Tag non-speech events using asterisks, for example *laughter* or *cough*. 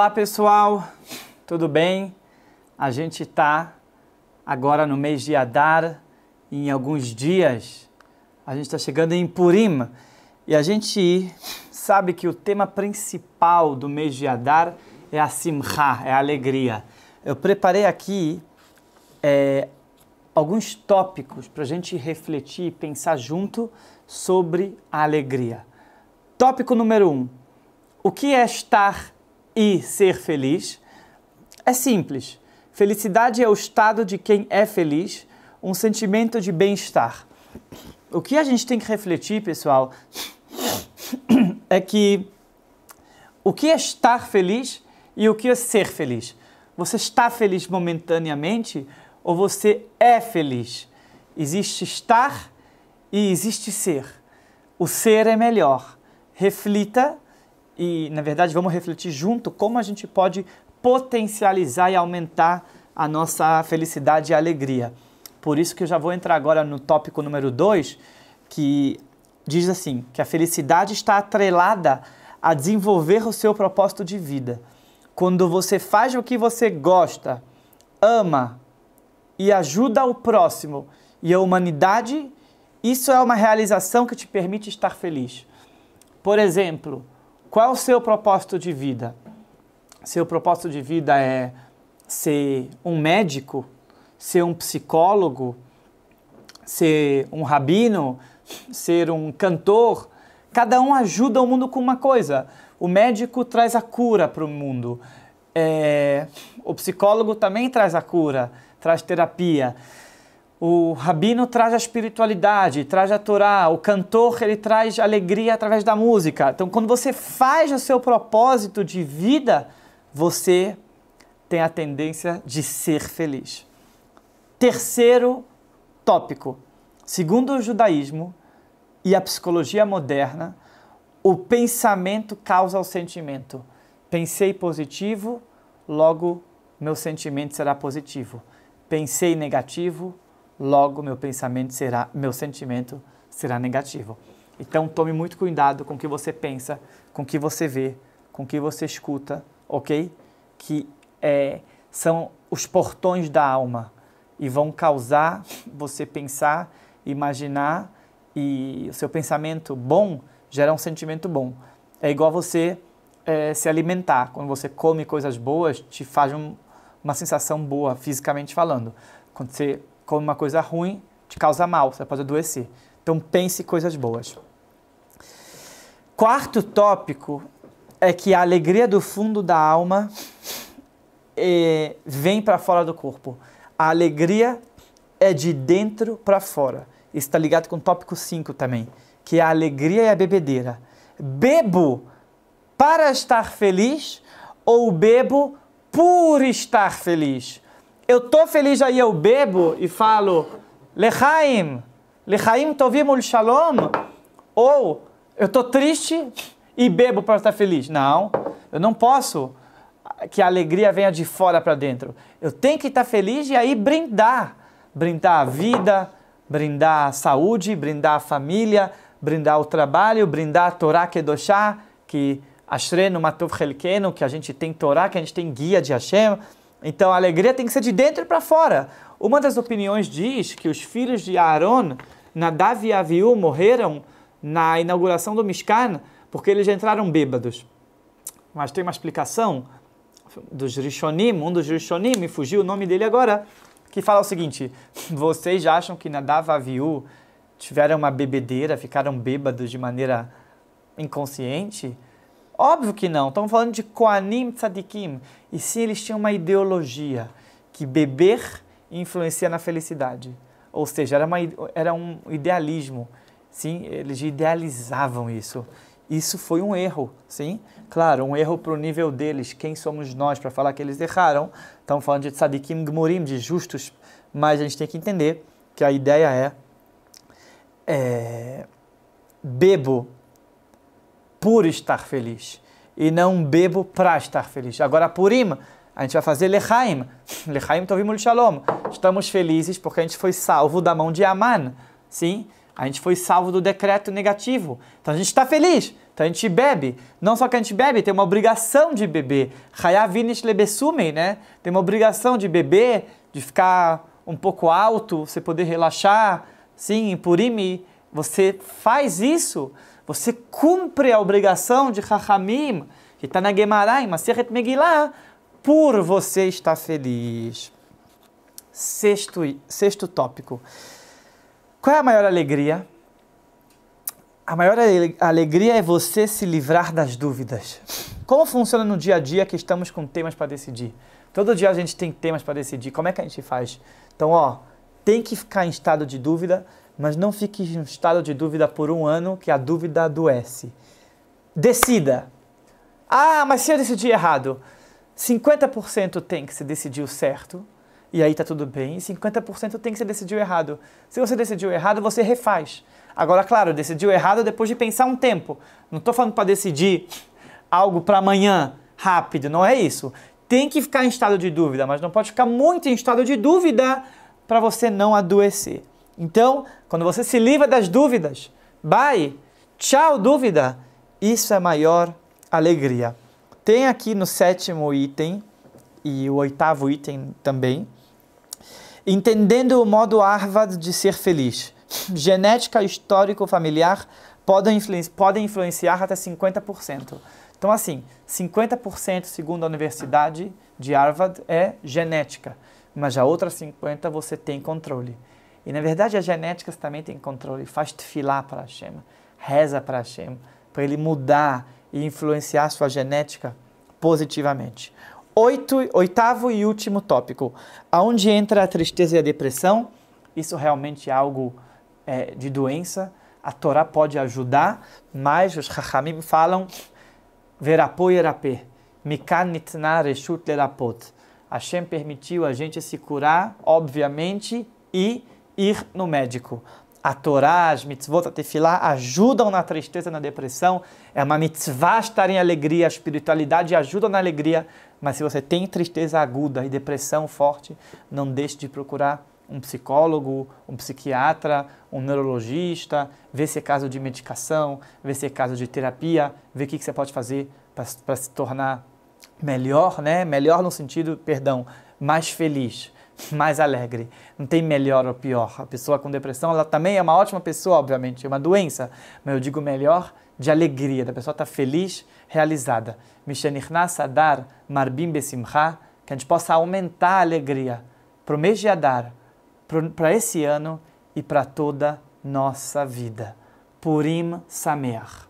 Olá pessoal, tudo bem? A gente está agora no mês de Adar, em alguns dias a gente está chegando em Purim e a gente sabe que o tema principal do mês de Adar é a Simcha, é a alegria. Eu preparei aqui é, alguns tópicos para a gente refletir e pensar junto sobre a alegria. Tópico número um: o que é estar e ser feliz? É simples. Felicidade é o estado de quem é feliz, um sentimento de bem-estar. O que a gente tem que refletir, pessoal, *coughs* é que o que é estar feliz e o que é ser feliz? Você está feliz momentaneamente ou você é feliz? Existe estar e existe ser. O ser é melhor. Reflita e, na verdade, vamos refletir junto como a gente pode potencializar e aumentar a nossa felicidade e alegria. Por isso que eu já vou entrar agora no tópico número 2, que diz assim, que a felicidade está atrelada a desenvolver o seu propósito de vida. Quando você faz o que você gosta, ama e ajuda o próximo e a humanidade, isso é uma realização que te permite estar feliz. Por exemplo, qual o seu propósito de vida? Seu propósito de vida é ser um médico, ser um psicólogo, ser um rabino, ser um cantor. Cada um ajuda o mundo com uma coisa. O médico traz a cura para o mundo. É... o psicólogo também traz a cura, traz terapia. O rabino traz a espiritualidade, traz a Torá, o cantor ele traz alegria através da música. Então, quando você faz o seu propósito de vida, você tem a tendência de ser feliz. Terceiro tópico: segundo o judaísmo e a psicologia moderna, o pensamento causa o sentimento. Pensei positivo, logo meu sentimento será positivo. Pensei negativo, logo meu pensamento será, meu sentimento será negativo. Então tome muito cuidado com o que você pensa, com o que você vê, com o que você escuta, ok? Que é, são os portões da alma e vão causar você pensar, imaginar e o seu pensamento bom gera um sentimento bom. É igual você é, se alimentar. Quando você come coisas boas, te faz um, uma sensação boa, fisicamente falando. Quando você como uma coisa ruim, te causa mal, você pode adoecer. Então pense coisas boas. Quarto tópico é que a alegria do fundo da alma é, vem para fora do corpo. A alegria é de dentro para fora. Isso está ligado com o tópico 5 também, que é a alegria e a bebedeira. Bebo para estar feliz ou bebo por estar feliz? Eu tô feliz, aí eu bebo e falo Lechaim, Lechaim tovim ul shalom. Ou eu tô triste e bebo para estar feliz. Não, eu não posso que a alegria venha de fora para dentro. Eu tenho que estar feliz e aí brindar. Brindar a vida, brindar a saúde, brindar a família, brindar o trabalho, brindar a Torá Kedoshá, que Ashrenu Matov Helkeno, que a gente tem Torá, que a gente tem guia de Hashem. Então a alegria tem que ser de dentro para fora. Uma das opiniões diz que os filhos de Aaron, Nadav e Aviú, morreram na inauguração do Mishkan porque eles entraram bêbados. Mas tem uma explicação dos Rishonim, um dos Rishonim, me fugiu o nome dele agora, que fala o seguinte: vocês acham que Nadav e Aviú tiveram uma bebedeira, ficaram bêbados de maneira inconsciente? Óbvio que não, estamos falando de Koanim Tzadikim. E sim, eles tinham uma ideologia que beber influencia na felicidade. Ou seja, era, uma, era um idealismo. Sim, eles idealizavam isso. Isso foi um erro, sim? Claro, um erro para o nível deles. Quem somos nós para falar que eles erraram? Estamos falando de tzadikim gmurim, de justos, mas a gente tem que entender que a ideia é, é bebo por estar feliz e não bebo para estar feliz. Agora, Purim, a gente vai fazer Lechaim. *sniffs* Lechaim Tovim Shalom. Estamos felizes porque a gente foi salvo da mão de Aman. Sim? A gente foi salvo do decreto negativo. Então a gente está feliz. Então a gente bebe. Não só que a gente bebe, tem uma obrigação de beber. Hayavinish lebesume, né? Tem uma obrigação de beber, de ficar um pouco alto, você poder relaxar. Sim, Purim, você faz isso. Você cumpre a obrigação de Rahamim, que está na Gemara, em Maseret Megillah, por você estar feliz. Sexto, sexto tópico. Qual é a maior alegria? A maior alegria é você se livrar das dúvidas. Como funciona no dia a dia que estamos com temas para decidir? Todo dia a gente tem temas para decidir. Como é que a gente faz? Então, ó, tem que ficar em estado de dúvida mas não fique em um estado de dúvida por um ano, que a dúvida adoece. Decida. Ah, mas se eu decidi errado, 50% tem que se decidiu certo, e aí tá tudo bem, e 50% tem que se decidiu errado. Se você decidiu errado, você refaz. Agora, claro, decidiu errado depois de pensar um tempo. Não estou falando para decidir algo para amanhã, rápido, não é isso. Tem que ficar em estado de dúvida, mas não pode ficar muito em estado de dúvida para você não adoecer. Então, quando você se livra das dúvidas, bye, tchau dúvida, isso é maior alegria. Tem aqui no sétimo item e o oitavo item também, entendendo o modo Harvard de ser feliz. *laughs* Genética, histórico, familiar podem, influenciar, podem influenciar até 50%. Então, assim, 50% segundo a Universidade de Harvard é genética, mas já outra 50% você tem controle. E na verdade as genéticas também têm controle, faz filar para Hashem, reza para Hashem, para ele mudar e influenciar sua genética positivamente. Oito, oitavo e último tópico, aonde entra a tristeza e a depressão, isso realmente é algo é, de doença, a Torá pode ajudar, mas os Chachamim falam verapo erapê mikan reshut lerapot. Hashem permitiu a gente se curar, obviamente, e ir no médico. A Torá, as mitzvot, a tefilá ajudam na tristeza, na depressão. É uma mitzvah estar em alegria, a espiritualidade ajuda na alegria. Mas se você tem tristeza aguda e depressão forte, não deixe de procurar um psicólogo, um psiquiatra, um neurologista, ver se é caso de medicação, ver se é caso de terapia, ver o que você pode fazer para se tornar melhor, né? Melhor no sentido, perdão, mais feliz mais alegre. Não tem melhor ou pior. A pessoa com depressão, ela também é uma ótima pessoa, obviamente, é uma doença, mas eu digo melhor de alegria, da pessoa estar tá feliz, realizada. Mishanichna Sadar Marbim Besimcha, que a gente possa aumentar a alegria para o mês de Adar, para esse ano e para toda nossa vida. Purim Sameach.